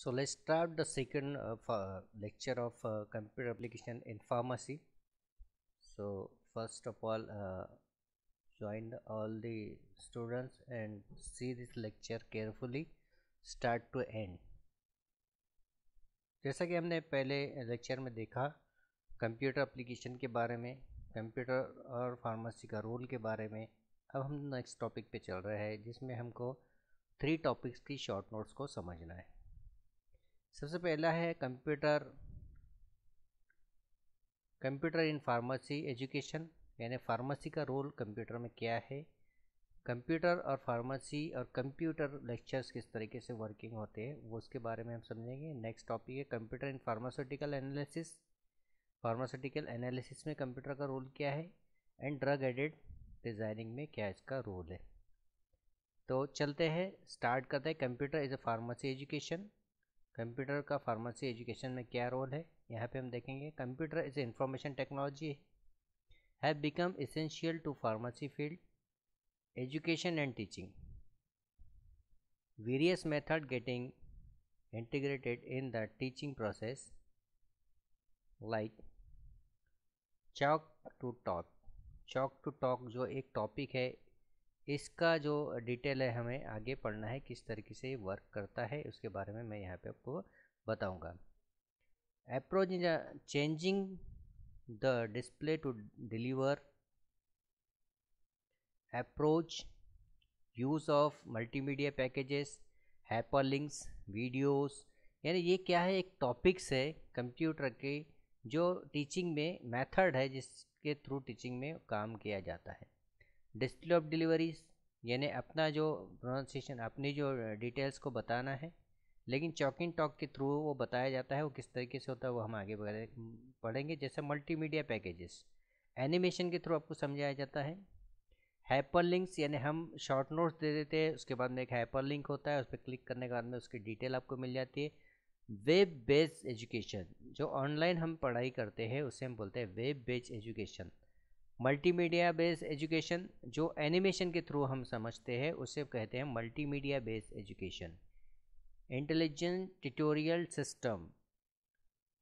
So let's start the second uh, lecture of uh, computer application in pharmacy. So first of all, uh, join all the students and see this lecture carefully, start to end. जैसा कि हमने पहले lecture में देखा computer application के बारे में computer और फार्मेसी का रोल के बारे में अब हम नेक्स्ट टॉपिक पे चल रहे हैं जिसमें हमको थ्री टॉपिक्स की शॉर्ट नोट्स को समझना है सबसे पहला है computer computer in pharmacy education यानी फार्मेसी का रोल कंप्यूटर में क्या है कंप्यूटर और फार्मेसी और कंप्यूटर लेक्चर्स किस तरीके से वर्किंग होते हैं वो उसके बारे में हम समझेंगे नेक्स्ट टॉपिक है computer in pharmaceutical analysis pharmaceutical analysis में कंप्यूटर का रोल क्या है एंड ड्रग एडेड डिज़ाइनिंग में क्या इसका रोल है तो चलते हैं स्टार्ट करते हैं computer is a pharmacy education computer का फार्मेसी एजुकेशन में क्या रोल है यहाँ पे हम देखेंगे computer is information technology have become essential to pharmacy field education and teaching various method getting integrated in the teaching process like chalk to talk chalk to talk जो एक topic है इसका जो डिटेल है हमें आगे पढ़ना है किस तरीके से वर्क करता है उसके बारे में मैं यहाँ पे आपको बताऊँगा approach changing the display to deliver approach use of multimedia packages hyper links videos यानी ये क्या है एक टॉपिक्स है कंप्यूटर के जो टीचिंग में मेथड है जिसके थ्रू टीचिंग में काम किया जाता है डिस्प्ले ऑफ डिलीवरीज यानी अपना जो प्रोनाउंसिएशन अपनी जो डिटेल्स को बताना है लेकिन चौकिंग टॉक के थ्रू वो बताया जाता है वो किस तरीके से होता है वो हम आगे पढ़ेंगे जैसे मल्टीमीडिया पैकेजेस एनिमेशन के थ्रू आपको समझाया जाता है हाइपर लिंक्स यानी हम शॉर्ट नोट्स दे देते हैं उसके बाद में एक हाइपर लिंक होता है उस पर क्लिक करने के बाद में उसकी डिटेल आपको मिल जाती है वेब बेस्ड एजुकेशन जो ऑनलाइन हम पढ़ाई करते हैं उसे हम बोलते हैं web based education multimedia based education जो एनिमेशन के थ्रू हम समझते हैं उसे कहते हैं multimedia based education intelligent tutorial system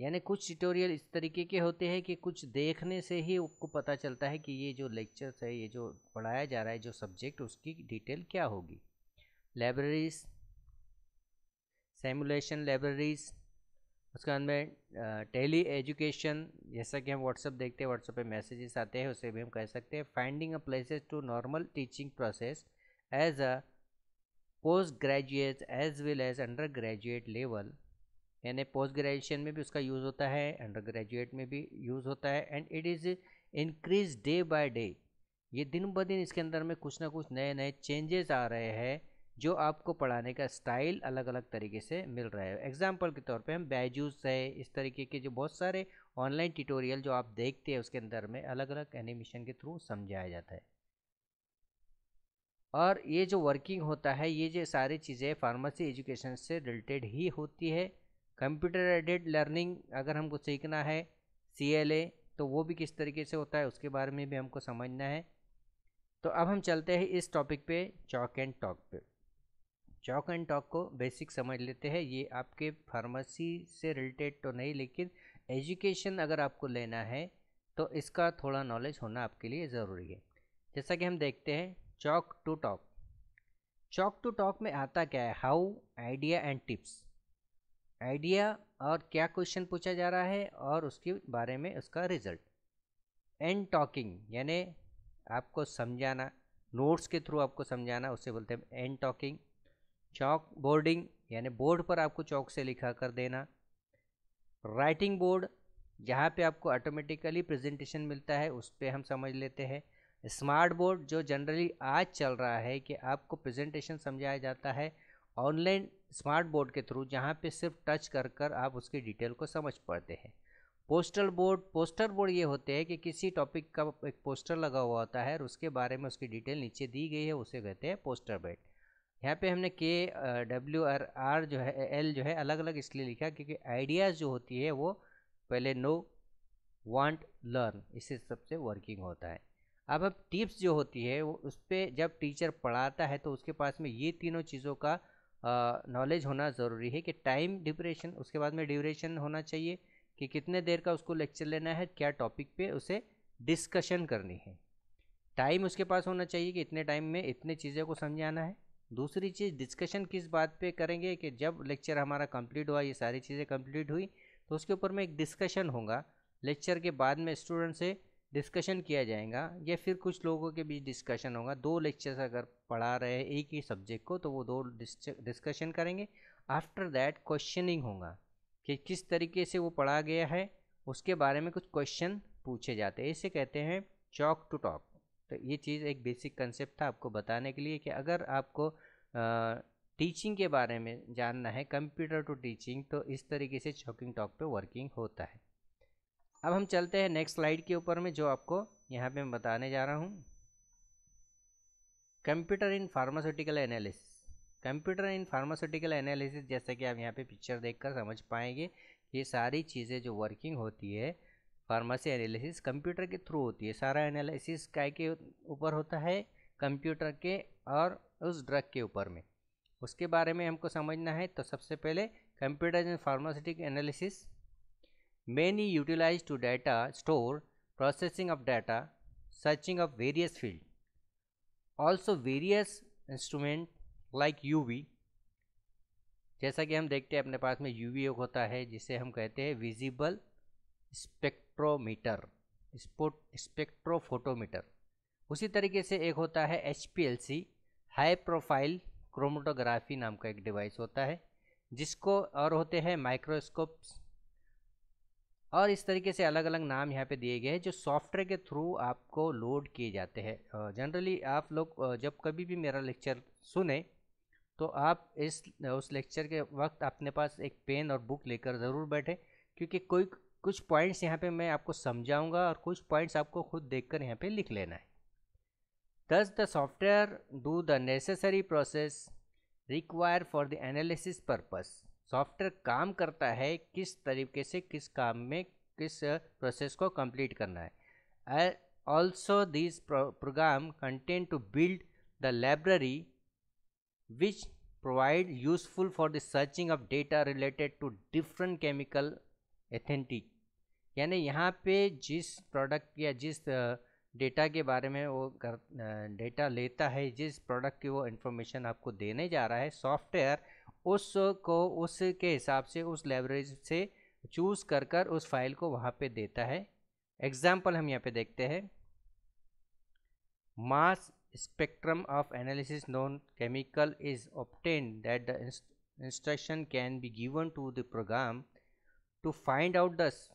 यानी कुछ ट्यूटोरियल इस तरीके के होते हैं कि कुछ देखने से ही आपको पता चलता है कि ये जो लेक्चर्स है ये जो पढ़ाया जा रहा है जो सब्जेक्ट उसकी डिटेल क्या होगी लाइब्रेरीज सेमुलेशन लाइब्रेरीज उसके बाद में टेली एजुकेशन जैसा कि हम व्हाट्सअप देखते हैं व्हाट्सएप पे मैसेजेस आते हैं उसे भी हम कह सकते हैं finding a places to normal teaching process as a post graduate as well as under graduate level यानी पोस्ट ग्रेजुएशन में भी उसका यूज़ होता है अंडर ग्रेजुएट में भी यूज़ होता है and it is increase day by day ये दिन ब दिन इसके अंदर में कुछ ना कुछ नए नए चेंजेस आ रहे हैं जो आपको पढ़ाने का स्टाइल अलग अलग तरीके से मिल रहा है एग्जाम्पल के तौर पे हम बैजूस है इस तरीके के जो बहुत सारे ऑनलाइन ट्यूटोरियल जो आप देखते हैं उसके अंदर में अलग अलग एनिमेशन के थ्रू समझाया जाता है और ये जो वर्किंग होता है ये जो सारी चीज़ें फार्मेसी एजुकेशन से रिलेटेड ही होती है कंप्यूटर एडेड लर्निंग अगर हमको सीखना है सी तो वो भी किस तरीके से होता है उसके बारे में भी हमको समझना है तो अब हम चलते हैं इस टॉपिक पे चॉक एंड टॉक पे चौक एंड टॉक को बेसिक समझ लेते हैं ये आपके फार्मेसी से रिलेटेड तो नहीं लेकिन एजुकेशन अगर आपको लेना है तो इसका थोड़ा नॉलेज होना आपके लिए ज़रूरी है जैसा कि हम देखते हैं chalk to talk chalk to talk में आता क्या है how idea and tips idea और क्या क्वेश्चन पूछा जा रहा है और उसके बारे में उसका रिजल्ट एंड टॉकिंग यानी आपको समझाना नोट्स के थ्रू आपको समझाना उसे बोलते हैं एंड टॉकिंग चौक बोर्डिंग यानी बोर्ड पर आपको चौक से लिखा कर देना राइटिंग बोर्ड जहाँ पे आपको ऑटोमेटिकली प्रेजेंटेशन मिलता है उस पर हम समझ लेते हैं स्मार्ट बोर्ड जो जनरली आज चल रहा है कि आपको प्रेजेंटेशन समझाया जाता है ऑनलाइन स्मार्ट बोर्ड के थ्रू जहाँ पे सिर्फ टच कर कर आप उसकी डिटेल को समझ पाते हैं पोस्टल बोर्ड पोस्टर बोर्ड ये होते हैं कि किसी टॉपिक का एक पोस्टर लगा हुआ होता है और उसके बारे में उसकी डिटेल नीचे दी गई है उसे कहते हैं पोस्टर बैड यहाँ पे हमने के डब्ल्यू आर आर जो है एल जो है अलग अलग इसलिए लिखा क्योंकि आइडियाज़ जो होती है वो पहले नो वांट लर्न इसी सबसे वर्किंग होता है अब अब टिप्स जो होती है वो उस पर जब टीचर पढ़ाता है तो उसके पास में ये तीनों चीज़ों का नॉलेज होना ज़रूरी है कि टाइम डिप्रेशन उसके बाद में ड्यूरेशन होना चाहिए कि कितने देर का उसको लेक्चर लेना है क्या टॉपिक पे उसे डिस्कशन करनी है टाइम उसके पास होना चाहिए कि इतने टाइम में इतने चीज़ों को समझाना है दूसरी चीज़ डिस्कशन किस बात पे करेंगे कि जब लेक्चर हमारा कंप्लीट हुआ ये सारी चीज़ें कंप्लीट हुई तो उसके ऊपर में एक डिस्कशन होगा लेक्चर के बाद में स्टूडेंट से डिस्कशन किया जाएगा या फिर कुछ लोगों के बीच डिस्कशन होगा दो लेक्चर्स अगर पढ़ा रहे हैं एक ही सब्जेक्ट को तो वो दो डिस्कशन करेंगे आफ्टर दैट क्वेश्चनिंग होगा कि किस तरीके से वो पढ़ा गया है उसके बारे में कुछ क्वेश्चन पूछे जाते हैं इसे कहते हैं चॉक टू टॉक तो ये चीज़ एक बेसिक कंसेप्ट था आपको बताने के लिए कि अगर आपको टीचिंग के बारे में जानना है कंप्यूटर टू टीचिंग तो इस तरीके से चॉकिंग टॉक पे वर्किंग होता है अब हम चलते हैं नेक्स्ट स्लाइड के ऊपर में जो आपको यहाँ पे मैं बताने जा रहा हूँ computer in pharmaceutical analysis computer in pharmaceutical analysis जैसा कि आप यहाँ पे पिक्चर देखकर समझ पाएंगे ये सारी चीज़ें जो वर्किंग होती है फार्मासी एनालिसिस कंप्यूटर के थ्रू होती है सारा एनालिसिस काय के ऊपर होता है कंप्यूटर के और उस ड्रग के ऊपर में उसके बारे में हमको समझना है तो सबसे पहले computer and pharmaceutic analysis many utilize to data store processing of data searching of various field also various instrument like we जैसा कि हम देखते हैं अपने पास में वी एक होता है जिसे हम कहते हैं विजिबल स्पेक्ट स्पेक्ट्रोमीटर स्पेक्ट्रोफोटोमीटर उसी तरीके से एक होता है एच हाई प्रोफाइल क्रोमोटोग्राफी नाम का एक डिवाइस होता है जिसको और होते हैं माइक्रोस्कोप्स और इस तरीके से अलग अलग नाम यहाँ पे दिए गए हैं जो सॉफ्टवेयर के थ्रू आपको लोड किए जाते हैं जनरली आप लोग जब कभी भी मेरा लेक्चर सुने तो आप इस उस लेक्चर के वक्त अपने पास एक पेन और बुक लेकर ज़रूर बैठें क्योंकि कोई कुछ पॉइंट्स यहाँ पे मैं आपको समझाऊंगा और कुछ पॉइंट्स आपको खुद देखकर यहाँ पर लिख लेना है thus the software do the necessary process require for the analysis purpose software काम करता है किस तरीके से किस काम में किस प्रोसेस को कंप्लीट करना है also this program content to build the library which provide useful for the searching of data related to different chemical authentic यानी यहाँ पे जिस प्रोडक्ट या जिस डेटा के बारे में वो कर डेटा लेता है जिस प्रोडक्ट की वो इन्फॉर्मेशन आपको देने जा रहा है सॉफ्टवेयर उस को उसके हिसाब से उस लाइब्रेरी से चूज़ कर कर उस फाइल को वहाँ पे देता है एग्जाम्पल हम यहाँ पे देखते हैं mass spectrum of analysis non chemical is obtain that the instruction can be given to the program to find out thus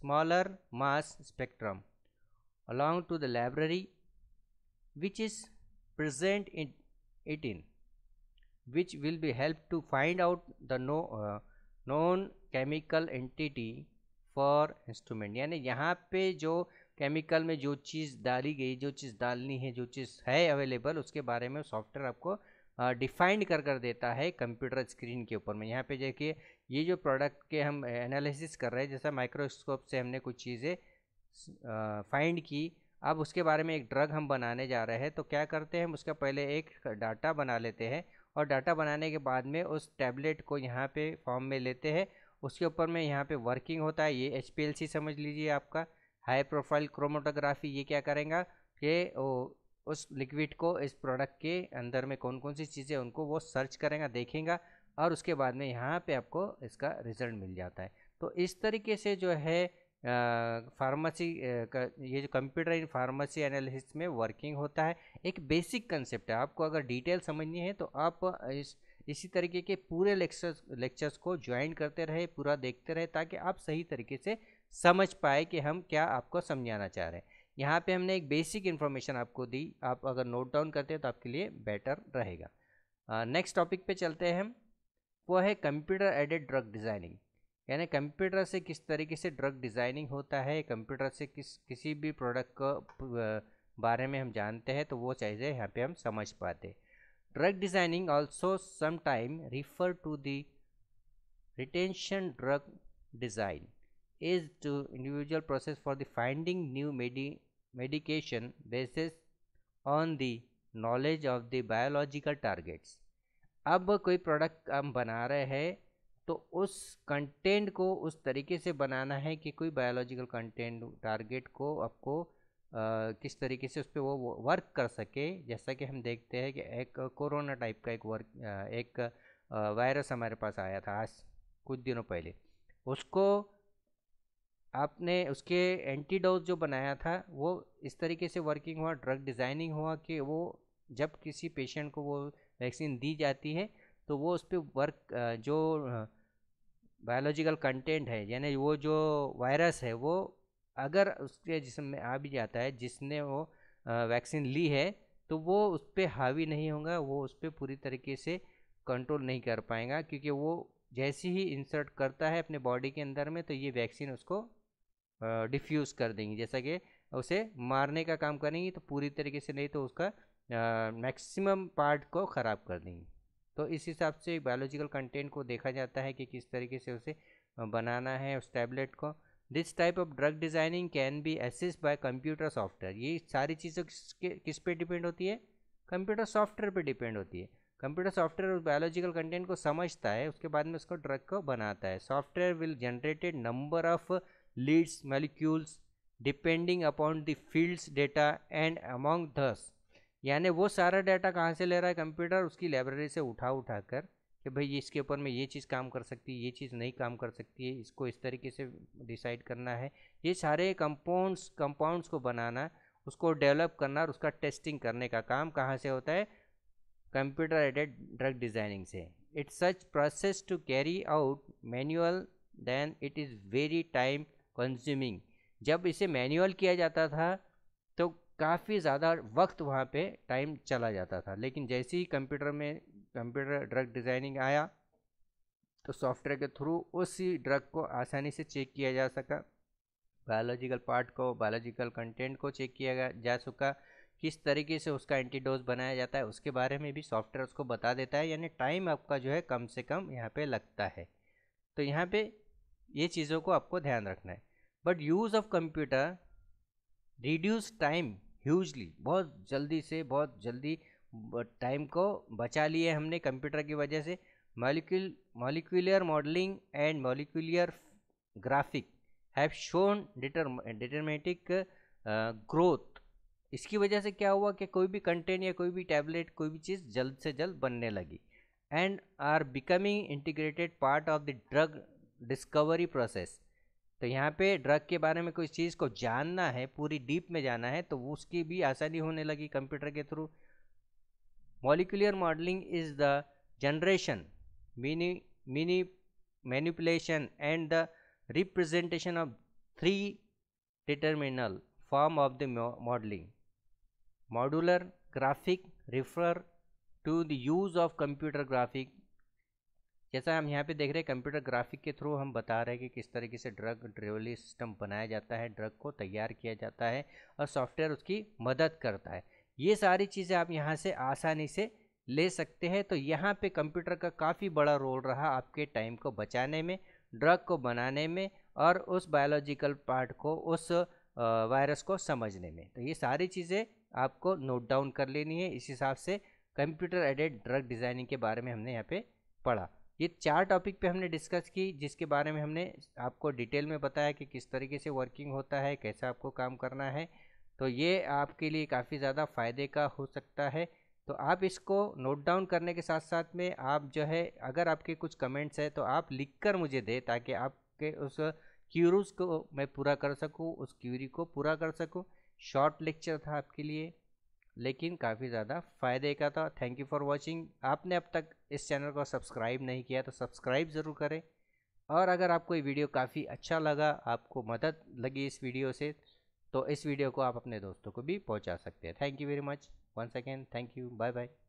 smaller mass spectrum along to the library which is present in it in which will be helped to find out the no, uh, known chemical entity for instrument यानी यहाँ पे जो chemical में जो चीज़ डाली गई जो चीज़ डालनी है जो चीज़ है available उसके बारे में software आपको डिफाइंड कर कर देता है कंप्यूटर स्क्रीन के ऊपर में यहाँ पे देखिए ये जो प्रोडक्ट के हम एनालिसिस कर रहे हैं जैसा माइक्रोस्कोप से हमने कुछ चीज़ें फाइंड की अब उसके बारे में एक ड्रग हम बनाने जा रहे हैं तो क्या करते हैं हम उसका पहले एक डाटा बना लेते हैं और डाटा बनाने के बाद में उस टैबलेट को यहाँ पे फॉर्म में लेते हैं उसके ऊपर में यहाँ पे वर्किंग होता है ये एच समझ लीजिए आपका हाई प्रोफाइल क्रोमोटोग्राफी ये क्या करेगा कि उस लिक्विड को इस प्रोडक्ट के अंदर में कौन कौन सी चीज़ें उनको वो सर्च करेगा देखेंगा और उसके बाद में यहाँ पे आपको इसका रिजल्ट मिल जाता है तो इस तरीके से जो है फार्मेसी ये जो कंप्यूटर इन फार्मेसी एनालिसिस में वर्किंग होता है एक बेसिक कंसेप्ट है आपको अगर डिटेल समझनी है तो आप इस इसी तरीके के पूरे लेक्चर्स लेक्चर्स को ज्वाइन करते रहे पूरा देखते रहे ताकि आप सही तरीके से समझ पाए कि हम क्या आपको समझाना चाह रहे हैं यहाँ पे हमने एक बेसिक इन्फॉर्मेशन आपको दी आप अगर नोट डाउन करते हैं तो आपके लिए बेटर रहेगा नेक्स्ट टॉपिक पे चलते हैं हम वो है कंप्यूटर एडेड ड्रग डिज़ाइनिंग यानी कंप्यूटर से किस तरीके से ड्रग डिज़ाइनिंग होता है कंप्यूटर से किस किसी भी प्रोडक्ट के बारे में हम जानते हैं तो वो चीज़ें यहाँ पे हम समझ पाते drug designing also sometime refer to the retention drug design is to individual process for the finding new medi medication basis on the knowledge of the biological targets अब कोई प्रोडक्ट हम बना रहे हैं तो उस कंटेंट को उस तरीके से बनाना है कि कोई बायोलॉजिकल कंटेंट टारगेट को आपको आ, किस तरीके से उस पर वो वर्क कर सके जैसा कि हम देखते हैं कि एक कोरोना टाइप का एक वर्क एक वायरस हमारे पास आया था आज कुछ दिनों पहले उसको आपने उसके एंटीडोज जो बनाया था वो इस तरीके से वर्किंग हुआ ड्रग डिज़ाइनिंग हुआ कि वो जब किसी पेशेंट को वो वैक्सीन दी जाती है तो वो उस पर वर्क जो बायोलॉजिकल कंटेंट है यानी वो जो वायरस है वो अगर उसके जिसम में आ भी जाता है जिसने वो वैक्सीन ली है तो वो उस पर हावी नहीं होगा वो उस पर पूरी तरीके से कंट्रोल नहीं कर पाएगा क्योंकि वो जैसे ही इंसर्ट करता है अपने बॉडी के अंदर में तो ये वैक्सीन उसको डिफ्यूज़ कर देंगी जैसा कि उसे मारने का काम करेंगी तो पूरी तरीके से नहीं तो उसका मैक्सिमम पार्ट को ख़राब कर देंगी तो इस हिसाब से बायोलॉजिकल कंटेंट को देखा जाता है कि किस तरीके से उसे बनाना है उस टैबलेट को this type of drug designing can be assist by computer software ये सारी चीज़ें किस पे डिपेंड होती है कंप्यूटर सॉफ्टवेयर पे डिपेंड होती है कंप्यूटर सॉफ्टवेयर उस बायोलॉजिकल कंटेंट को समझता है उसके बाद में उसको ड्रग को बनाता है software will generated number of leads molecules depending upon the fields data and among thus यानी वो सारा डाटा कहाँ से ले रहा है कंप्यूटर उसकी लाइब्रेरी से उठा उठा कर कि भाई इसके ऊपर में ये चीज़ काम कर सकती है ये चीज़ नहीं काम कर सकती है इसको इस तरीके से डिसाइड करना है ये सारे कंपाउंड्स कंपाउंड्स को बनाना उसको डेवलप करना और उसका टेस्टिंग करने का काम कहाँ से होता है कंप्यूटर एडेड ड्रग डिज़ाइनिंग से its such process to carry out manual then it is very time consuming जब इसे मैनुअल किया जाता था काफ़ी ज़्यादा वक्त वहाँ पे टाइम चला जाता था लेकिन जैसे ही कंप्यूटर में कंप्यूटर ड्रग डिज़ाइनिंग आया तो सॉफ्टवेयर के थ्रू उसी ड्रग को आसानी से चेक किया जा सका बायोलॉजिकल पार्ट को बायोलॉजिकल कंटेंट को चेक किया जा सका किस तरीके से उसका एंटीडोज बनाया जाता है उसके बारे में भी सॉफ्टवेयर उसको बता देता है यानी टाइम आपका जो है कम से कम यहाँ पे लगता है तो यहाँ पे ये चीज़ों को आपको ध्यान रखना है but use of computer reduce time hugely बहुत जल्दी से बहुत जल्दी टाइम को बचा लिए हमने कंप्यूटर की वजह से molecule molecular modelling and molecular graphic have shown deterministic growth इसकी वजह से क्या हुआ कि कोई भी कंटेंट या कोई भी टैबलेट कोई भी चीज़ जल्द से जल्द बनने लगी and are becoming integrated part of the drug discovery process तो यहाँ पे ड्रग के बारे में कोई चीज़ को जानना है पूरी डीप में जाना है तो उसकी भी आसानी होने लगी कंप्यूटर के through molecular modelling is the generation mini mini manipulation and the representation of three dimensional form of the modelling modular graphic refer to the use of computer graphic जैसा हम यहाँ पे देख रहे हैं कंप्यूटर ग्राफिक के through हम बता रहे हैं कि किस तरीके से ड्रग ड्रेवली सिस्टम बनाया जाता है ड्रग को तैयार किया जाता है और सॉफ्टवेयर उसकी मदद करता है ये सारी चीज़ें आप यहाँ से आसानी से ले सकते हैं तो यहाँ पे कंप्यूटर का काफ़ी बड़ा रोल रहा आपके टाइम को बचाने में ड्रग को बनाने में और उस बायोलॉजिकल पार्ट को उस वायरस को समझने में तो ये सारी चीज़ें आपको नोट डाउन कर लेनी है इस हिसाब से कंप्यूटर एडेड ड्रग डिज़ाइनिंग के बारे में हमने यहाँ पे पढ़ा ये चार टॉपिक पे हमने डिस्कस की जिसके बारे में हमने आपको डिटेल में बताया कि किस तरीके से वर्किंग होता है कैसे आपको काम करना है तो ये आपके लिए काफ़ी ज़्यादा फ़ायदे का हो सकता है तो आप इसको नोट डाउन करने के साथ साथ में आप जो है अगर आपके कुछ कमेंट्स हैं तो आप लिख कर मुझे दें ताकि आपके उस क्यूरूज को मैं पूरा कर सकूँ उस क्यूरी को पूरा कर सकूँ शॉर्ट लेक्चर था आपके लिए लेकिन काफ़ी ज़्यादा फ़ायदे का था थैंक यू फॉर वॉचिंग आपने अब तक इस चैनल को सब्सक्राइब नहीं किया तो सब्सक्राइब ज़रूर करें और अगर आपको ये वीडियो काफ़ी अच्छा लगा आपको मदद लगी इस वीडियो से तो इस वीडियो को आप अपने दोस्तों को भी पहुंचा सकते हैं thank you very much one second thank you bye bye